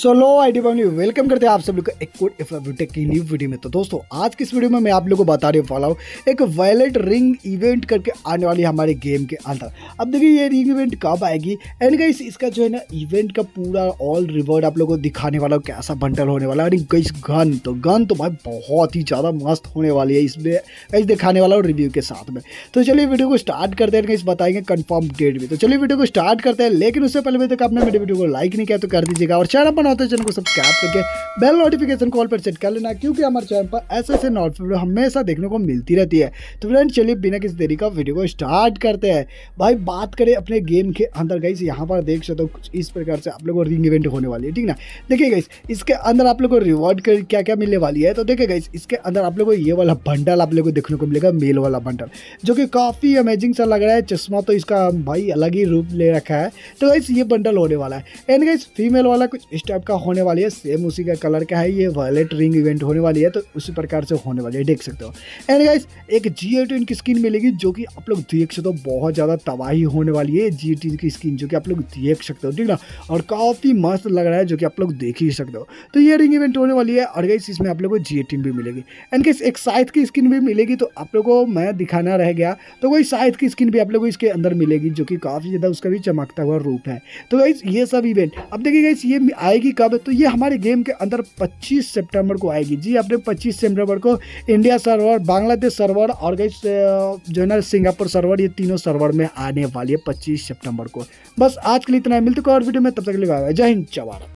सो लो I D family welcome करते हैं आप सब लोग को एक कोड की न्यू वीडियो में तो दोस्तों आज की इस वीडियो में मैं आप लोगों को बता रही वाला हूँ एक वायलेट रिंग इवेंट करके आने वाली हमारे गेम के अंदर अब देखिए ये रिंग इवेंट कब आएगी एंड गई इसका जो है ना इवेंट का पूरा ऑल रिवॉर्ड आप लोगों को दिखाने वाला हूँ कैसा बंटल होने वाला है गई गन तो गन तो भाई बहुत ही ज़्यादा मस्त होने वाली है इसमें गाइस दिखाने वाला हूँ रिव्यू के साथ में तो चलिए वीडियो को स्टार्ट करते हैं गाइस बताएंगे कन्फर्म डेट भी तो चलिए वीडियो को स्टार्ट करते हैं लेकिन उससे पहले भी तक तो आपने मेरे वीडियो को लाइक नहीं किया तो कर दीजिएगा और अपना ना होता है चैनल को सब्सक्राइब करके बेल नोटिफिकेशन कॉल पर सेट कर लेना क्योंकि हमारे चैनल पर ऐसे ऐसे नॉट हमेशा देखने को मिलती रहती है तो फ्रेंड चलिए बिना किसी देरी का वीडियो को स्टार्ट करते हैं भाई बात करें अपने गेम के अंदर गई यहाँ पर देख सकते हो कुछ इस प्रकार से आप लोग को रिंग इवेंट होने वाली है ठीक ना देखिए गई इसके अंदर आप लोग को रिवॉर्ड क्या क्या मिलने वाली है तो देखिए गई इसके अंदर आप लोग को ये वाला बंडल आप लोग को देखने को मिलेगा मेल वाला बंडल जो कि काफ़ी अमेजिंग सा लग रहा है चश्मा तो इसका भाई अलग ही रूप ले रखा है तो गाइस ये बंडल होने वाला है एंड गाइस फीमेल वाला कुछ टाइप का होने वाली है सेम उसी का कलर का है ये वायलेट रिंग इवेंट होने वाली है तो उसी प्रकार से होने वाली है देख सकते हो एंड गाइस एक जी एट इनकी स्किन मिलेगी जो कि आप लोग देख सकते हो बहुत ज़्यादा तबाही होने वाली है जी टी की स्किन जो कि आप लोग देख सकते हो ठीक ना और काफ़ी मस्त लग रहा है जो कि आप लोग देख ही सकते हो तो ये रिंग इवेंट होने वाली है और गाइस इसमें आप लोग को जी भी मिलेगी एंड गाइस एक साइथ की स्किन भी मिलेगी तो आप लोग को मैं दिखाना रह गया तो वही साइथ की स्किन भी आप लोग को इसके अंदर मिलेगी जो कि काफ़ी ज़्यादा उसका भी चमकता हुआ रूप है तो गाइस ये सब इवेंट अब देखिए गाइस ये आएगी आएगी कब तो ये हमारे गेम के अंदर 25 सितंबर को आएगी जी आपने 25 सितंबर को इंडिया सर्वर बांग्लादेश सर्वर और गई जो है ना सिंगापुर सर्वर ये तीनों सर्वर में आने वाली है पच्चीस सितंबर को बस आज के लिए इतना मिलते और वीडियो में तब तक के लिए जय हिंद जवाहर